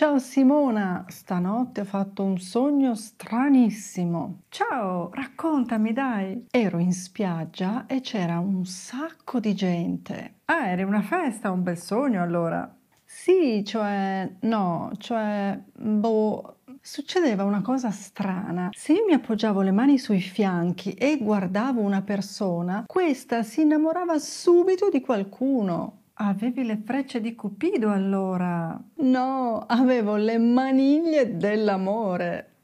Ciao Simona, stanotte ho fatto un sogno stranissimo. Ciao, raccontami dai. Ero in spiaggia e c'era un sacco di gente. Ah, era una festa, un bel sogno allora. Sì, cioè, no, cioè, boh, succedeva una cosa strana. Se io mi appoggiavo le mani sui fianchi e guardavo una persona, questa si innamorava subito di qualcuno. Avevi le frecce di Cupido allora? No, avevo le maniglie dell'amore.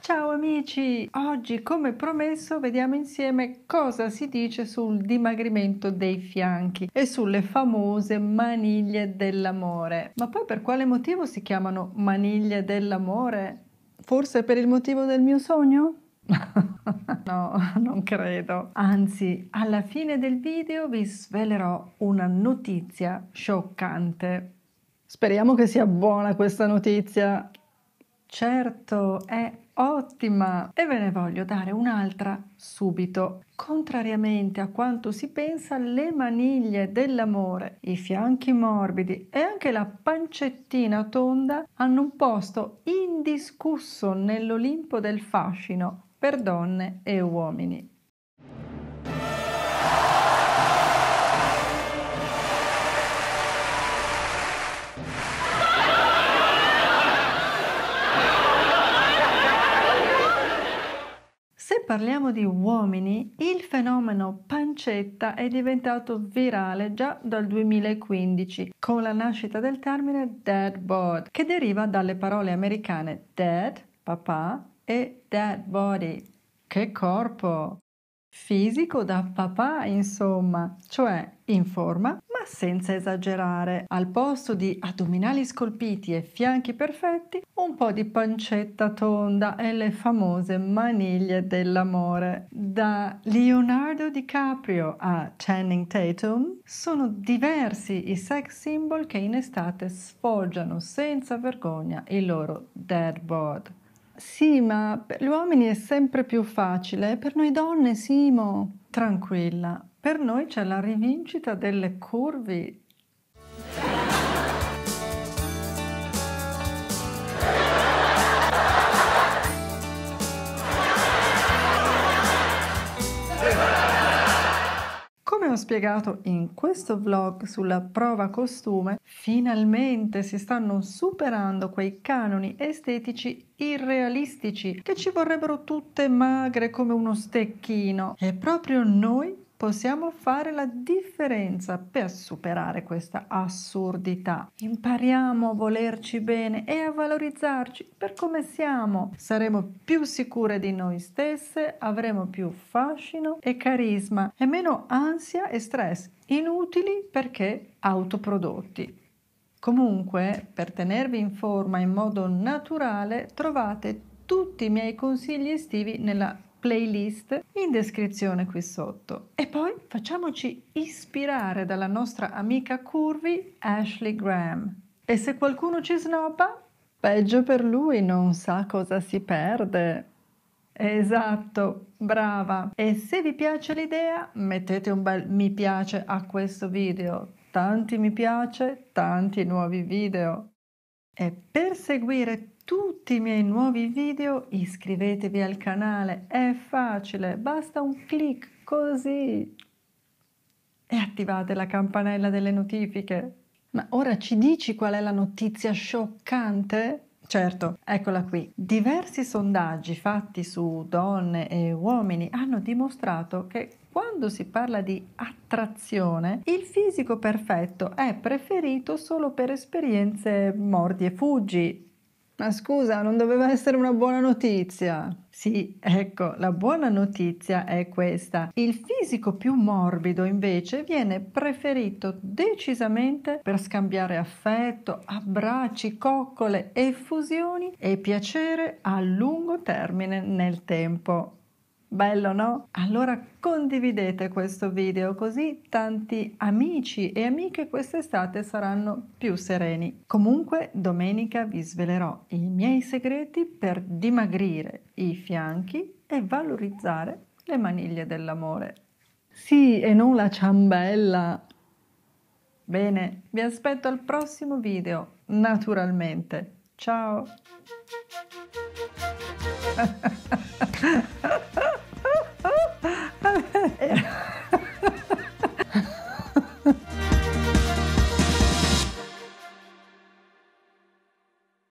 Ciao amici, oggi come promesso vediamo insieme cosa si dice sul dimagrimento dei fianchi e sulle famose maniglie dell'amore. Ma poi per quale motivo si chiamano maniglie dell'amore? Forse per il motivo del mio sogno? no, non credo. Anzi, alla fine del video vi svelerò una notizia scioccante. Speriamo che sia buona questa notizia. Certo, è ottima e ve ne voglio dare un'altra subito. Contrariamente a quanto si pensa, le maniglie dell'amore, i fianchi morbidi e anche la pancettina tonda hanno un posto indiscusso nell'Olimpo del fascino per donne e uomini. parliamo di uomini, il fenomeno pancetta è diventato virale già dal 2015 con la nascita del termine dead bod, che deriva dalle parole americane dead, papà, e dead body, che corpo! fisico da papà, insomma, cioè in forma, ma senza esagerare. Al posto di addominali scolpiti e fianchi perfetti, un po' di pancetta tonda e le famose maniglie dell'amore. Da Leonardo DiCaprio a Channing Tatum sono diversi i sex symbol che in estate sfoggiano senza vergogna il loro dead bod. Sì, ma per gli uomini è sempre più facile, per noi donne, Simo, tranquilla. Per noi c'è la rivincita delle curve spiegato in questo vlog sulla prova costume, finalmente si stanno superando quei canoni estetici irrealistici che ci vorrebbero tutte magre come uno stecchino. E proprio noi possiamo fare la differenza per superare questa assurdità. Impariamo a volerci bene e a valorizzarci per come siamo. Saremo più sicure di noi stesse, avremo più fascino e carisma e meno ansia e stress inutili perché autoprodotti. Comunque, per tenervi in forma in modo naturale, trovate tutti i miei consigli estivi nella playlist in descrizione qui sotto. E poi facciamoci ispirare dalla nostra amica curvy Ashley Graham. E se qualcuno ci snoba, peggio per lui, non sa cosa si perde. Esatto, brava. E se vi piace l'idea, mettete un bel mi piace a questo video. Tanti mi piace, tanti nuovi video. E per seguire tutti i miei nuovi video iscrivetevi al canale, è facile, basta un clic così e attivate la campanella delle notifiche. Ma ora ci dici qual è la notizia scioccante? Certo, eccola qui. Diversi sondaggi fatti su donne e uomini hanno dimostrato che quando si parla di attrazione, il fisico perfetto è preferito solo per esperienze mordi e fuggi, ma scusa, non doveva essere una buona notizia. Sì, ecco, la buona notizia è questa. Il fisico più morbido invece viene preferito decisamente per scambiare affetto, abbracci, coccole, effusioni e piacere a lungo termine nel tempo. Bello, no? Allora condividete questo video così tanti amici e amiche quest'estate saranno più sereni. Comunque domenica vi svelerò i miei segreti per dimagrire i fianchi e valorizzare le maniglie dell'amore. Sì, e non la ciambella. Bene, vi aspetto al prossimo video, naturalmente. Ciao!